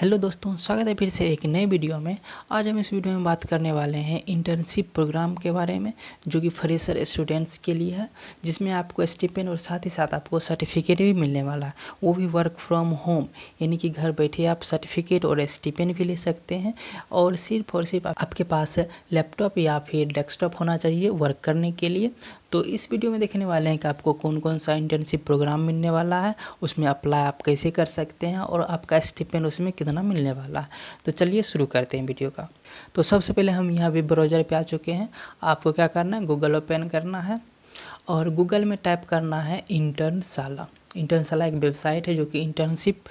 hello दोस्तों स्वागत है फिर से एक नए वीडियो में आज हम इस वीडियो में बात करने वाले हैं इंटर्नशिप प्रोग्राम के बारे में जो कि फ्रेशर स्टूडेंट्स के लिए है जिसमें आपको स्टिपेन और साथ ही साथ आपको सर्टिफिकेट भी मिलने वाला है वो भी वर्क फ्रॉम होम यानी कि घर बैठे आप सर्टिफिकेट और स्टिपेन भी ले सकते हैं और सिर्फ और सिर्फ आपके पास लैपटॉप या फिर डेस्कटॉप होना चाहिए वर्क करने के लिए तो इस वीडियो में देखने वाले हैं कि आपको कौन कौन सा इंटर्नशिप प्रोग्राम मिलने वाला है उसमें अप्लाई आप कैसे कर सकते हैं और आपका स्टिपेंड उसमें कितना मिलने वाला है तो चलिए शुरू करते हैं वीडियो का तो सबसे पहले हम यहाँ भी ब्राउज़र पर आ चुके हैं आपको क्या करना है गूगल ओपन करना है और गूगल में टाइप करना है इंटर्नशाला इंटर्नशाला एक वेबसाइट है जो कि इंटर्नशिप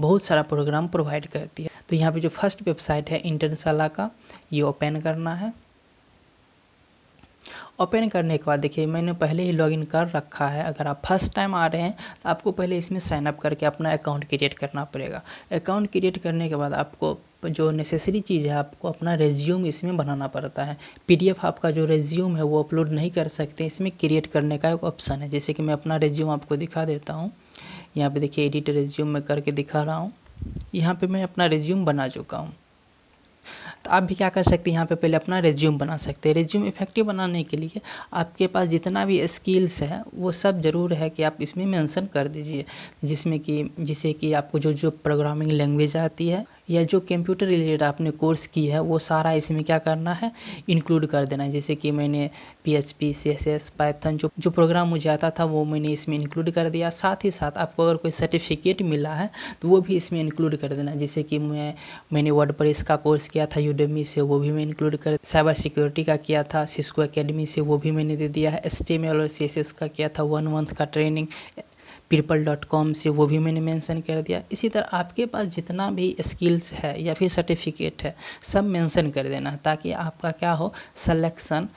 बहुत सारा प्रोग्राम प्रोवाइड करती है तो यहाँ पे जो फर्स्ट वेबसाइट है इंटर्नशाला का ये ओपन करना है ओपन करने के बाद देखिए मैंने पहले ही लॉगिन कर रखा है अगर आप फर्स्ट टाइम आ रहे हैं तो आपको पहले इसमें साइनअप करके अपना अकाउंट क्रिएट करना पड़ेगा अकाउंट क्रिएट करने के बाद आपको जो नेसेसरी चीज़ है आपको अपना रेज्यूम इसमें बनाना पड़ता है पीडीएफ आपका जो रेज्यूम है वो अपलोड नहीं कर सकते इसमें क्रिएट करने का एक ऑप्शन है जैसे कि मैं अपना रेज्यूम आपको दिखा देता हूँ यहाँ पे देखिए एडिट रेज्यूम में करके दिखा रहा हूँ यहाँ पे मैं अपना रेज्यूम बना चुका हूँ तो आप भी क्या कर सकते हैं यहाँ पे पहले अपना रेज्यूम बना सकते हैं रेज्यूम इफेक्टिव बनाने के लिए आपके पास जितना भी स्किल्स है वो सब ज़रूर है कि आप इसमें मेंशन कर दीजिए जिसमें कि जिसे कि आपको जो जो प्रोग्रामिंग लैंग्वेज आती है या जो कंप्यूटर रिलेटेड आपने कोर्स की है वो सारा इसमें क्या करना है इंक्लूड कर देना है जैसे कि मैंने P H P C S S Python जो जो प्रोग्राम मुझे आता था वो मैंने इसमें इंक्लूड कर दिया साथ ही साथ आपको अगर कोई सर्टिफिकेट मिला है तो वो भी इसमें इंक्लूड कर देना जैसे कि मैं मैंने वर्ड प्रेस का कोर्स किया था यूडेमी से वो भी मैं इंक्लूड कर साइबर सिक्योरिटी का किया था सिस्को अकेडमी से वो भी मैंने दे दिया है एस टी और सी एस एस का किया था वन मंथ का ट्रेनिंग पीपल डॉट कॉम से वो भी मैंने मेंशन कर दिया इसी तरह आपके पास जितना भी स्किल्स है या फिर सर्टिफिकेट है सब मेंशन कर देना ताकि आपका क्या हो सलेक्शन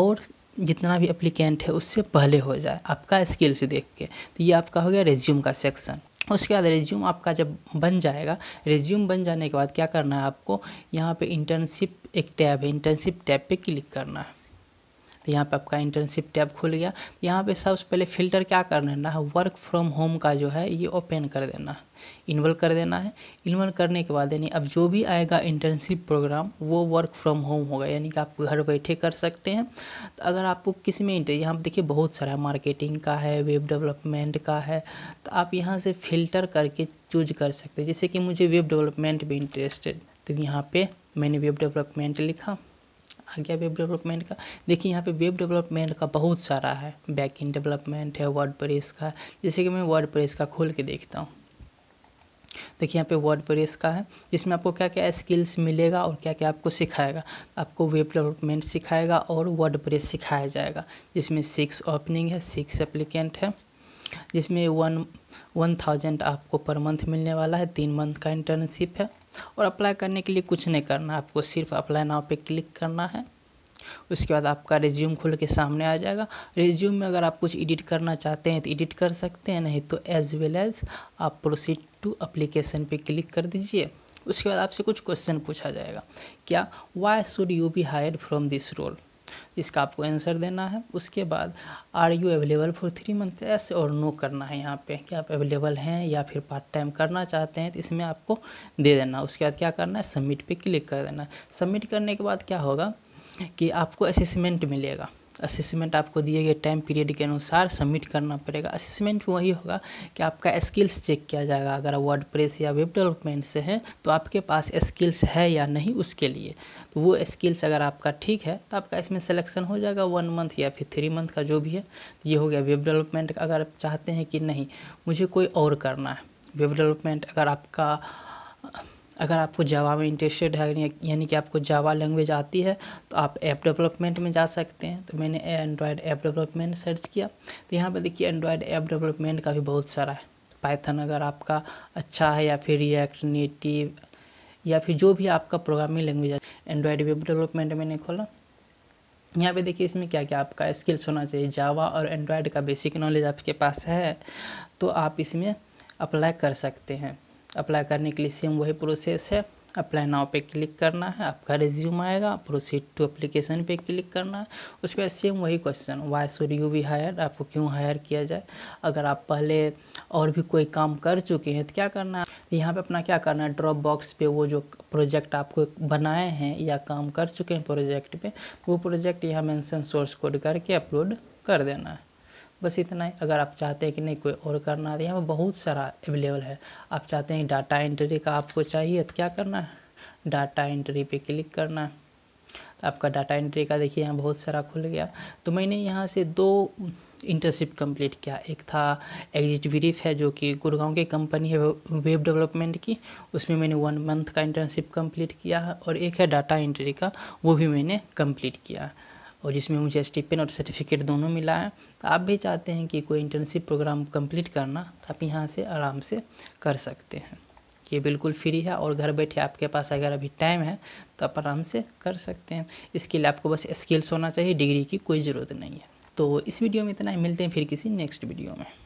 और जितना भी अप्लीकेंट है उससे पहले हो जाए आपका स्किल्स देख के तो ये आपका हो गया रेज्यूम का सेक्शन उसके बाद रेज्यूम आपका जब बन जाएगा रेज्यूम बन जाने के बाद क्या करना है आपको यहाँ पे इंटर्नशिप एक टैब है इंटर्नशिप टैब पे क्लिक करना है तो यहाँ पे आपका इंटर्नशिप टैब खुल गया तो यहाँ पे सबसे पहले फ़िल्टर क्या कर देना है वर्क फ्रॉम होम का जो है ये ओपन कर देना है इनवल कर देना है इनवल करने के बाद यानी अब जो भी आएगा इंटर्नशिप प्रोग्राम वो वर्क फ्रॉम होम होगा यानी कि आप घर बैठे कर सकते हैं तो अगर आपको किसी में इंटर यहाँ देखिए बहुत सारा मार्केटिंग का है वेब डेवलपमेंट का है तो आप यहाँ से फ़िल्टर करके चूज कर सकते हैं जैसे कि मुझे वेब डेवलपमेंट भी इंटरेस्टेड तो यहाँ पर मैंने वेब डेवलपमेंट लिखा आ गया वेब डेवलपमेंट का देखिए यहाँ पे वेब डेवलपमेंट का बहुत सारा है बैक इन डेवलपमेंट है वर्ड प्रेस का जैसे कि मैं वर्ड प्रेस का खोल के देखता हूँ देखिए यहाँ पे वर्ड प्रेस का है जिसमें आपको क्या क्या स्किल्स मिलेगा और क्या क्या आपको सिखाएगा आपको वेब डेवलपमेंट सिखाएगा और वर्ड प्रेस सिखाया जाएगा जिसमें सिक्स ओपनिंग है सिक्स एप्लीकेंट है जिसमें वन वन थाउजेंड आपको पर मंथ मिलने वाला है तीन मंथ का इंटर्नशिप है और अप्लाई करने के लिए कुछ नहीं करना आपको सिर्फ अप्लाई नाव पे क्लिक करना है उसके बाद आपका रिज्यूम खुल के सामने आ जाएगा रिज्यूम में अगर आप कुछ एडिट करना चाहते हैं तो एडिट कर सकते हैं नहीं तो एज वेल एज आप प्रोसीड टू अप्लीकेशन पे क्लिक कर दीजिए उसके बाद आपसे कुछ क्वेश्चन पूछा जाएगा क्या why should you be hired from this role इसका आपको आंसर देना है उसके बाद are you available for three month yes और नो करना है यहाँ पे कि आप अवेलेबल हैं या फिर पार्ट टाइम करना चाहते हैं तो इसमें आपको दे देना उसके बाद क्या करना है सबमिट पे क्लिक कर देना सबमिट करने के बाद क्या होगा कि आपको असेसमेंट मिलेगा असेसमेंट आपको दिए गए टाइम पीरियड के अनुसार सबमिट करना पड़ेगा असेसमेंट वही होगा कि आपका स्किल्स चेक किया जाएगा अगर वर्ड प्रेस या वेब डेवलपमेंट से है तो आपके पास स्किल्स है या नहीं उसके लिए तो वो स्किल्स अगर आपका ठीक है तो आपका इसमें सिलेक्शन हो जाएगा वन मंथ या फिर थ्री मंथ का जो भी है तो ये हो गया वेब डेवलपमेंट अगर आप चाहते हैं कि नहीं मुझे कोई और करना है वेब डेवलपमेंट अगर आपका अगर आपको जावा में इंटरेस्टेड है यानी कि आपको जावा लैंग्वेज आती है तो आप ऐप डेवलपमेंट में जा सकते हैं तो मैंने एंड्रॉयड ऐप डेवलपमेंट सर्च किया तो यहाँ पर देखिए एंड्रॉयड ऐप डेवलपमेंट का भी बहुत सारा है पाइथन अगर आपका अच्छा है या फिर रिएक्ट नेटिव या फिर जो भी आपका प्रोग्रामिंग लैंग्वेज है एंड्रॉयड वेब डेवलपमेंट मैंने खोला यहाँ पे देखिए इसमें क्या क्या आपका स्किल्स होना चाहिए जावा और एंड्रॉयड का बेसिक नॉलेज आपके पास है तो आप इसमें अप्लाई कर सकते हैं अप्लाई करने के लिए सेम वही प्रोसेस है अप्लाई नाव पे क्लिक करना है आपका रिज्यूम आएगा प्रोसीड टू अप्लीकेशन पे क्लिक करना है उसके बाद सेम वही question why should you be hired आपको क्यों हायर किया जाए अगर आप पहले और भी कोई काम कर चुके हैं तो क्या करना है तो यहाँ पे अपना क्या करना है ड्रॉप बॉक्स पे वो जो प्रोजेक्ट आपको बनाए हैं या काम कर चुके हैं प्रोजेक्ट पर वो प्रोजेक्ट यहाँ मैंसन सोर्स कोड करके अपलोड कर देना है बस इतना ही अगर आप चाहते हैं कि नहीं कोई और करना है तो यहाँ पर बहुत सारा अवेलेबल है आप चाहते हैं डाटा एंट्री का आपको चाहिए तो क्या करना है डाटा एंट्री पे क्लिक करना है तो आपका डाटा एंट्री का देखिए यहाँ बहुत सारा खुल गया तो मैंने यहाँ से दो इंटर्नशिप कंप्लीट किया एक था एग्जिट वीरिफ है जो कि गुड़गांव की कंपनी है वेब डेवलपमेंट की उसमें मैंने वन मंथ का इंटर्नशिप कंप्लीट किया है और एक है डाटा एंट्री का वो भी मैंने कंप्लीट किया है और जिसमें मुझे स्टिपिन और सर्टिफिकेट दोनों मिला है तो आप भी चाहते हैं कि कोई इंटर्नशिप प्रोग्राम कंप्लीट करना तो आप यहाँ से आराम से कर सकते हैं ये बिल्कुल फ्री है और घर बैठे आपके पास अगर अभी टाइम है तो आप आराम से कर सकते हैं इसके लिए आपको बस स्किल्स होना चाहिए डिग्री की कोई ज़रूरत नहीं है तो इस वीडियो में इतना ही मिलते हैं फिर किसी नेक्स्ट वीडियो में